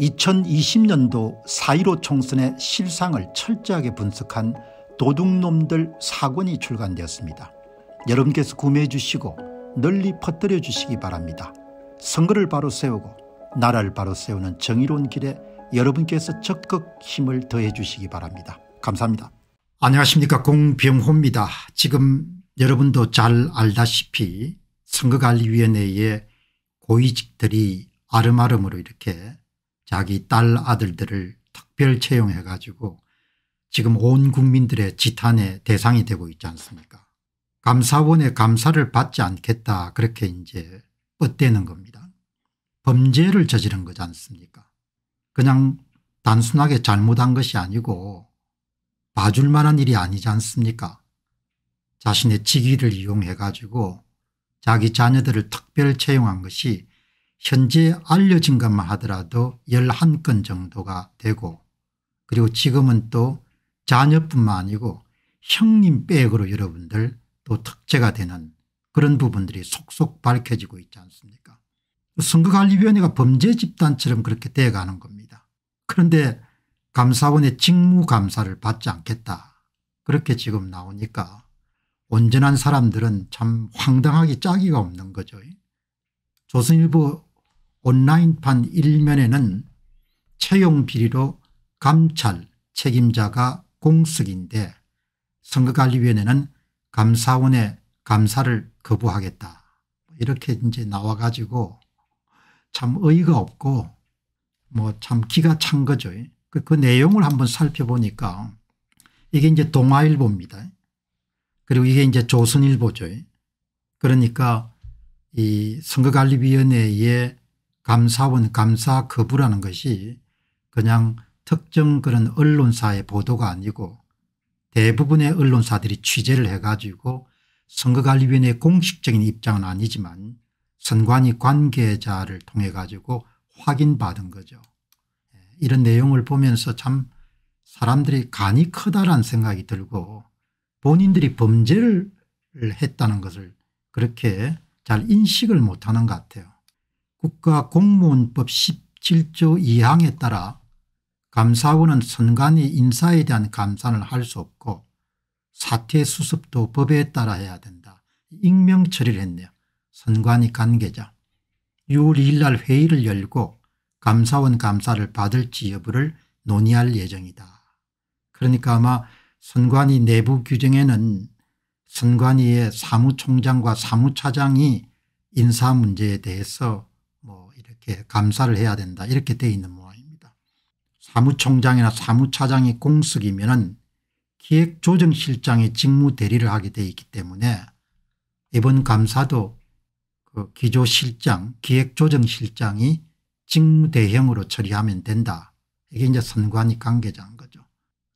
2020년도 4.15 총선의 실상을 철저하게 분석한 도둑놈들 사권이 출간되었습니다. 여러분께서 구매해 주시고 널리 퍼뜨려 주시기 바랍니다. 선거를 바로 세우고 나라를 바로 세우는 정의로운 길에 여러분께서 적극 힘을 더해 주시기 바랍니다. 감사합니다. 안녕하십니까 공병호입니다. 지금 여러분도 잘 알다시피 선거관리위원회의 고위직들이 아름아름으로 이렇게 자기 딸 아들들을 특별 채용해 가지고 지금 온 국민들의 지탄의 대상이 되고 있지 않습니까 감사원의 감사를 받지 않겠다 그렇게 이제 뻗대는 겁니다. 범죄를 저지른 거지 않습니까 그냥 단순하게 잘못한 것이 아니고 봐줄 만한 일이 아니지 않습니까 자신의 직위를 이용해 가지고 자기 자녀들을 특별 채용한 것이 현재 알려진 것만 하더라도 11건 정도가 되고 그리고 지금은 또 자녀뿐만 아니고 형님 백으로 여러분들 또 특제가 되는 그런 부분들이 속속 밝혀지고 있지 않습니까 선거관리위원회가 범죄 집단처럼 그렇게 돼가는 겁니다. 그런데 감사원의 직무감사를 받지 않겠다 그렇게 지금 나오니까 온전한 사람들은 참 황당하기 짝이가 없는 거죠. 조선일보 온라인판 일면에는 채용 비리로 감찰 책임자가 공석인데 선거관리위원회는 감사원의 감사를 거부하겠다. 이렇게 이제 나와가지고 참의의가 없고 뭐 참 기가 찬 거죠. 그, 그 내용을 한번 살펴보니까 이게 이제 동아일보입니다. 그리고 이게 이제 조선일보죠. 그러니까 이 선거관리위원회의 감사원 감사 거부라는 것이 그냥 특정 그런 언론사의 보도가 아니고 대부분의 언론사들이 취재를 해가지고 선거관리위원회의 공식적인 입장은 아니지만 선관위 관계자를 통해 가지고 확인받은 거죠. 예, 이런 내용을 보면서 참 사람들이 간이 크다란 생각이 들고 본인들이 범죄를 했다는 것을 그렇게 잘 인식을 못하는 것 같아요. 국가공무원법 17조 2항에 따라 감사원은 선관위 인사에 대한 감사를 할 수 없고 사퇴 수습도 법에 따라 해야 된다. 익명 처리를 했네요. 선관위 관계자. 6월 2일 날 회의를 열고 감사원 감사를 받을지 여부를 논의할 예정이다. 그러니까 아마 선관위 내부 규정에는 선관위의 사무총장과 사무차장이 인사 문제에 대해서 이렇게 감사를 해야 된다 이렇게 돼 있는 모양입니다. 사무총장이나 사무차장이 공석이면 기획조정실장의 직무 대리를 하게 돼 있기 때문에 이번 감사도 그 기조실장 기획조정실장이 직무 대행으로 처리하면 된다. 이게 이제 선관위 관계자인 거죠.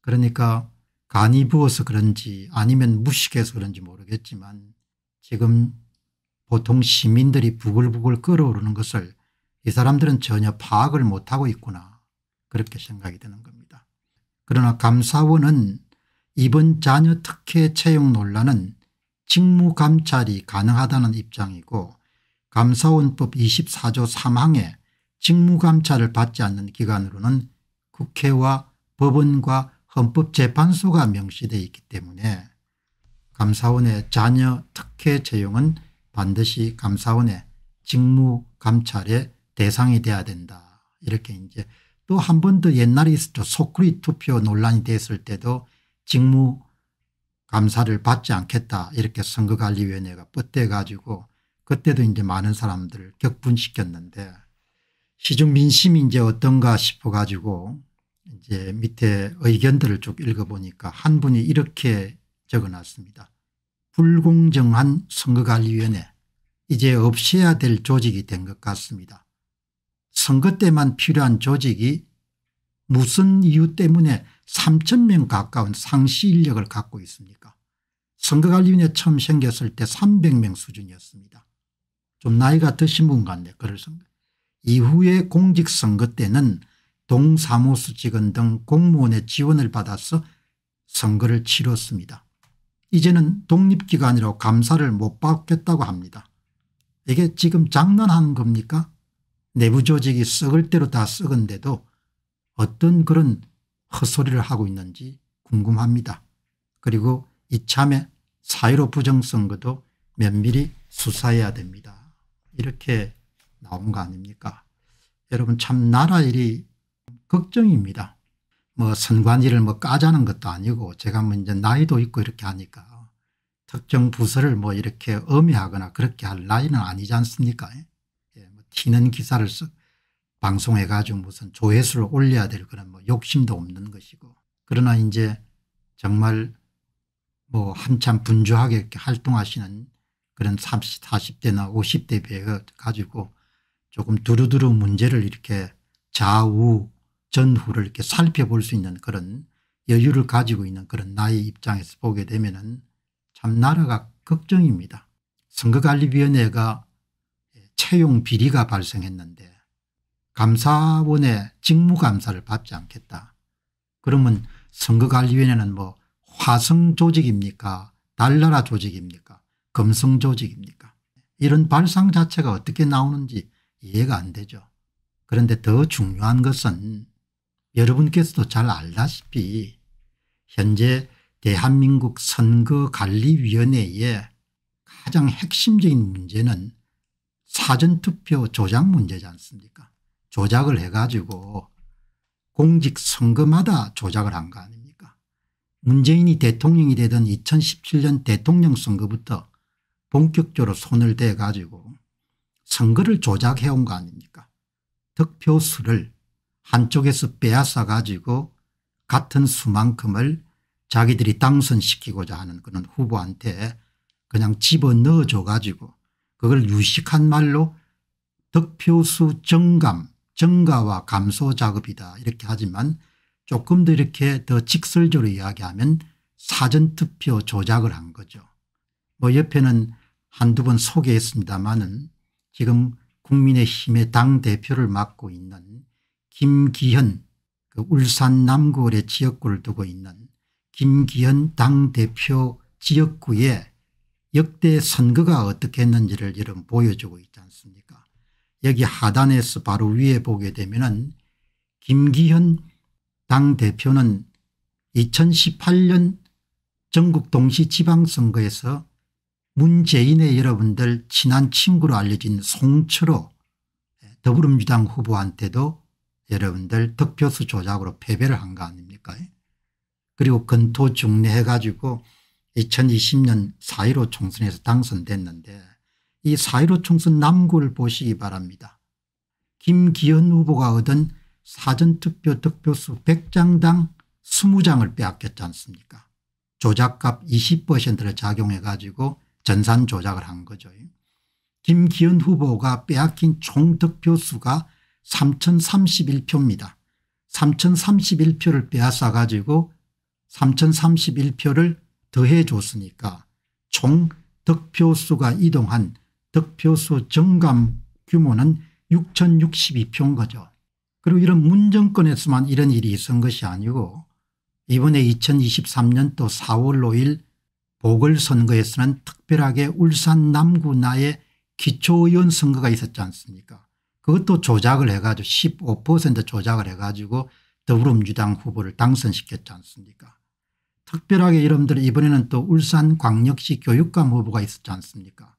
그러니까 간이 부어서 그런지 아니면 무식해서 그런지 모르겠지만 지금 보통 시민들이 부글부글 끓어오르는 것을 이 사람들은 전혀 파악을 못하고 있구나 그렇게 생각이 드는 겁니다. 그러나 감사원은 이번 자녀 특혜 채용 논란은 직무감찰이 가능하다는 입장이고 감사원법 24조 3항에 직무감찰을 받지 않는 기관으로는 국회와 법원과 헌법재판소가 명시되어 있기 때문에 감사원의 자녀 특혜 채용은 반드시 감사원의 직무감찰에 대상이 돼야 된다. 이렇게 이제 또 한 번 더 옛날에 있었죠. 소크리 투표 논란이 됐을 때도 직무 감사를 받지 않겠다 이렇게 선거관리위원회가 뻗대가지고 그때도 이제 많은 사람들을 격분시켰는데 시중 민심이 이제 어떤가 싶어가지고 이제 밑에 의견들을 쭉 읽어보니까 한 분이 이렇게 적어놨습니다. 불공정한 선거관리위원회 이제 없애야 될 조직이 된 것 같습니다. 선거 때만 필요한 조직이 무슨 이유 때문에 3천 명 가까운 상시 인력을 갖고 있습니까 선거관리위원회 처음 생겼을 때 300명 수준이었습니다. 좀 나이가 드신 분 같네 그럴 선거. 이후에 공직선거 때는 동사무소 직원 등 공무원의 지원을 받아서 선거를 치렀습니다. 이제는 독립기관으로 감사를 못 받겠다고 합니다. 이게 지금 장난하는 겁니까 내부 조직이 썩을 대로 다 썩은데도 어떤 그런 헛소리를 하고 있는지 궁금합니다. 그리고 이참에 사회로 부정선거도 면밀히 수사해야 됩니다. 이렇게 나온 거 아닙니까? 여러분 참 나라 일이 걱정입니다. 뭐 선관위를 뭐 까자는 것도 아니고 제가 뭐 이제 나이도 있고 이렇게 하니까 특정 부서를 뭐 이렇게 엄해하거나 그렇게 할 나이는 아니지 않습니까? 튀는 기사를 방송해 가지고 무슨 조회수를 올려야 될 그런 뭐 욕심도 없는 것이고 그러나 이제 정말 뭐 한참 분주하게 이렇게 활동하시는 그런 30, 40대나 50대 배에 가지고 조금 두루두루 문제를 이렇게 좌우 전후를 이렇게 살펴볼 수 있는 그런 여유를 가지고 있는 그런 나의 입장에서 보게 되면 참 나라가 걱정입니다. 선거관리위원회가 채용 비리가 발생했는데 감사원의 직무감사를 받지 않겠다. 그러면 선거관리위원회는 뭐 화성 조직입니까 달나라 조직입니까 금성 조직입니까 이런 발상 자체가 어떻게 나오는지 이해가 안 되죠. 그런데 더 중요한 것은 여러분께서도 잘 알다시피 현재 대한민국 선거관리위원회의 가장 핵심적인 문제는 사전투표 조작 문제지 않습니까 조작을 해가지고 공직선거마다 조작을 한 거 아닙니까 문재인이 대통령이 되던 2017년 대통령 선거부터 본격적으로 손을 대가지고 선거를 조작해온 거 아닙니까 득표 수를 한쪽에서 빼앗아 가지고 같은 수만큼을 자기들이 당선시키고자 하는 그런 후보한테 그냥 집어넣어줘 가지고 그걸 유식한 말로 득표수 정감 증가와 감소 작업이다 이렇게 하지만 조금 더 이렇게 더 직설적으로 이야기하면 사전투표 조작을 한 거죠. 뭐 옆에는 한두 번 소개했습니다마는 지금 국민의힘의 당대표를 맡고 있는 김기현 그 울산 남구월의 지역구를 두고 있는 김기현 당대표 지역구에 역대 선거가 어떻게 했는지를 여러분 보여주고 있지 않습니까 여기 하단에서 바로 위에 보게 되면 은 김기현 당대표는 2018년 전국 동시 지방선거에서 문재인의 여러분들 친한 친구로 알려진 송철호 예, 더불어민주당 후보한테도 여러분들 득표수 조작으로 패배를 한 거 아닙니까 예. 그리고 근토 중례해가지고 2020년 4.15 총선에서 당선됐는데 이 4.15 총선 남구를 보시기 바랍니다. 김기현 후보가 얻은 사전투표 득표수 100장당 20장을 빼앗겼지 않습니까 조작값 20%를 작용해 가지고 전산 조작을 한 거죠. 김기현 후보가 빼앗긴 총 득표수가 3031표입니다. 3031표를 빼앗아 가지고 3031표를 더해 줬으니까 총 득표수가 이동한 득표수 정감 규모는 6062표인 거죠. 그리고 이런 문정권에서만 이런 일이 있은 것이 아니고 이번에 2023년도 4월 5일 보궐선거에서는 특별하게 울산 남구나의 기초의원 선거가 있었지 않습니까 그것도 조작을 해가지고 15% 조작을 해가지고 더불어민주당 후보를 당선시켰지 않습니까 특별하게 여러분들 이번에는 또 울산 광역시 교육감 후보가 있었지 않습니까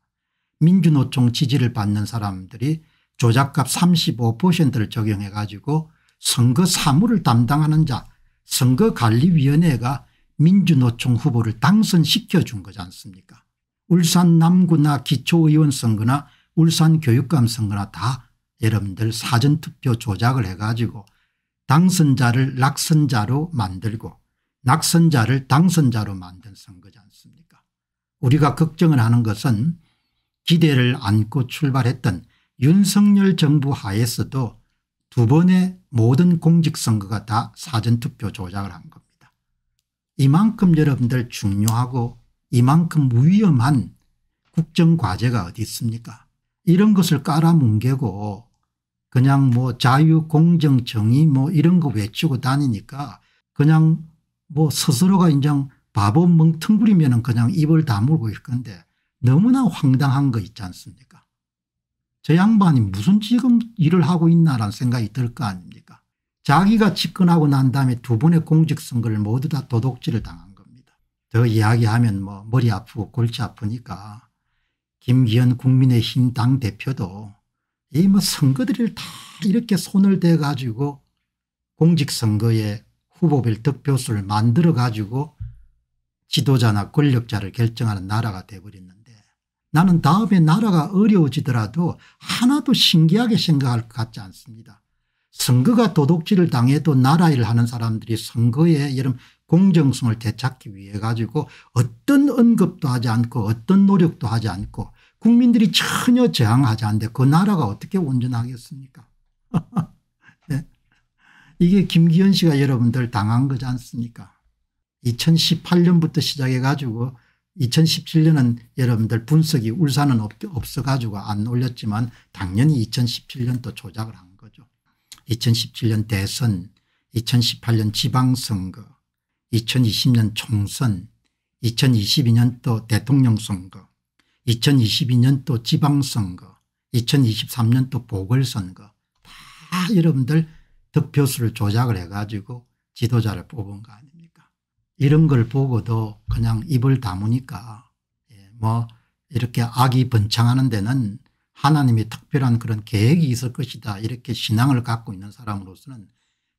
민주노총 지지를 받는 사람들이 조작값 35%를 적용해 가지고 선거 사무를 담당하는 자 선거관리위원회가 민주노총 후보를 당선시켜 준 거지 않습니까 울산 남구나 기초의원 선거나 울산 교육감 선거나 다 여러분들 사전투표 조작을 해가지고 당선자를 낙선자로 만들고 낙선자를 당선자로 만든 선거지 않습니까 우리가 걱정을 하는 것은 기대를 안고 출발했던 윤석열 정부 하에서도 두 번의 모든 공직선거가 다 사전투표 조작을 한 겁니다. 이만큼 여러분들 중요하고 이만큼 위험한 국정과제가 어디 있습니까 이런 것을 깔아뭉개고 그냥 뭐 자유 공정 정의 뭐 이런 거 외치고 다니니까 그냥 뭐 스스로가 인정 바보 멍텅구리면 그냥 입을 다물고 있을 건데 너무나 황당한 거 있지 않습니까? 저 양반이 무슨 지금 일을 하고 있나라는 생각이 들 거 아닙니까? 자기가 집권하고 난 다음에 두 번의 공직선거를 모두 다 도둑질을 당한 겁니다. 더 이야기하면 뭐 머리 아프고 골치 아프니까 김기현 국민의힘 당대표도 이 뭐 선거들을 다 이렇게 손을 대가지고 공직선거에 후보별 득표수를 만들어 가지고 지도자나 권력자를 결정하는 나라가 돼버렸는데 나는 다음에 나라가 어려워지더라도 하나도 신기하게 생각할 것 같지 않습니다. 선거가 도둑질을 당해도 나라 일을 하는 사람들이 선거에 여름 공정성을 되찾기 위해 가지고 어떤 언급도 하지 않고 어떤 노력도 하지 않고 국민들이 전혀 저항하지 않는데 그 나라가 어떻게 온전하겠습니까 이게 김기현 씨가 여러분들 당한 거지 않습니까 2018년부터 시작해 가지고 2017년은 여러분들 분석이 울산은 없어 가지고 안 올렸지만 당연히 2017년도 조작을 한 거죠. 2017년 대선 2018년 지방선거 2020년 총선 2022년도 대통령 선거 2022년도 지방선거 2023년도 보궐선거 다 여러분들 득표수를 조작을 해가지고 지도자를 뽑은 거 아닙니까 이런 걸 보고도 그냥 입을 다무니까 예, 뭐 이렇게 악이 번창하는 데는 하나님의 특별한 그런 계획이 있을 것이다 이렇게 신앙을 갖고 있는 사람으로서는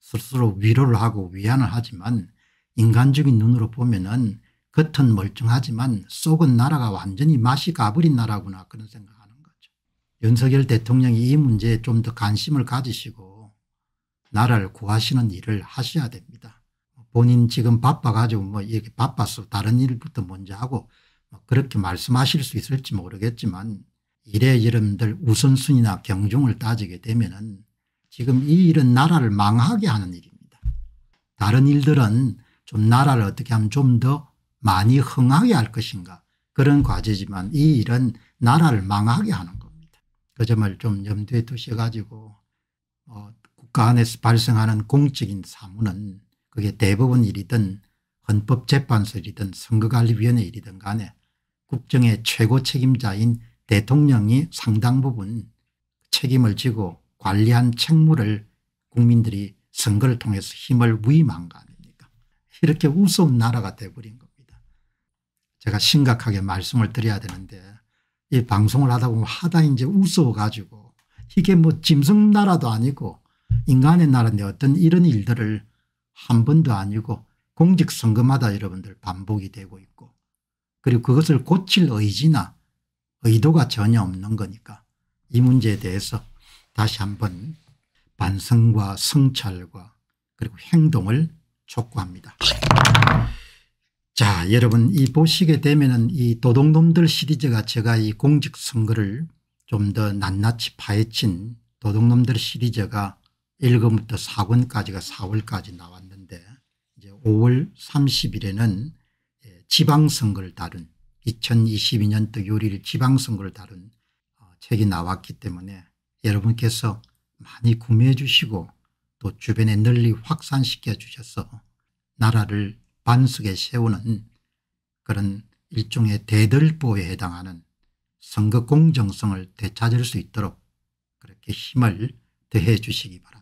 스스로 위로를 하고 위안을 하지만 인간적인 눈으로 보면은 겉은 멀쩡하지만 속은 나라가 완전히 맛이 가버린 나라구나 그런 생각하는 거죠. 윤석열 대통령이 이 문제에 좀 더 관심을 가지시고 나라를 구하시는 일을 하셔야 됩니다. 본인 지금 바빠가지고 뭐 이렇게 바빠서 다른 일부터 먼저 하고 뭐 그렇게 말씀하실 수 있을지 모르겠지만 일에 여러분들 우선순위나 경중을 따지게 되면은 지금 이 일은 나라를 망하게 하는 일입니다. 다른 일들은 좀 나라를 어떻게 하면 좀 더 많이 흥하게 할 것인가 그런 과제지만 이 일은 나라를 망하게 하는 겁니다. 그 점을 좀 염두에 두셔가지고 어 국가 안에서 발생하는 공적인 사무는 그게 대법원 일이든 헌법재판소 이든 선거관리위원회 일이든 간에 국정의 최고 책임자인 대통령이 상당 부분 책임을 지고 관리한 책무를 국민들이 선거를 통해서 힘을 위임한 거 아닙니까 이렇게 우스운 나라가 돼버린 겁니다. 제가 심각하게 말씀을 드려야 되는데 이 방송을 하다 보면 하다 이제 우스워가지고 이게 뭐 짐승나라도 아니고 인간의 나라인데 어떤 이런 일들을 한 번도 아니고 공직선거마다 여러분들 반복이 되고 있고 그리고 그것을 고칠 의지나 의도가 전혀 없는 거니까 이 문제에 대해서 다시 한번 반성과 성찰과 그리고 행동을 촉구합니다. 자 여러분 이 보시게 되면 은이 도둑놈들 시리즈가 제가 이 공직선거를 좀 더 낱낱이 파헤친 도둑놈들 시리즈가 1권부터 4권까지가 4월까지 나왔는데 이제 5월 30일에는 예, 지방선거를 다룬 2022년도 요리를 지방선거를 다룬 어, 책이 나왔기 때문에 여러분께서 많이 구매해 주시고 또 주변에 널리 확산시켜 주셔서 나라를 반석에 세우는 그런 일종의 대들보에 해당하는 선거 공정성을 되찾을 수 있도록 그렇게 힘을 더해 주시기 바랍니다.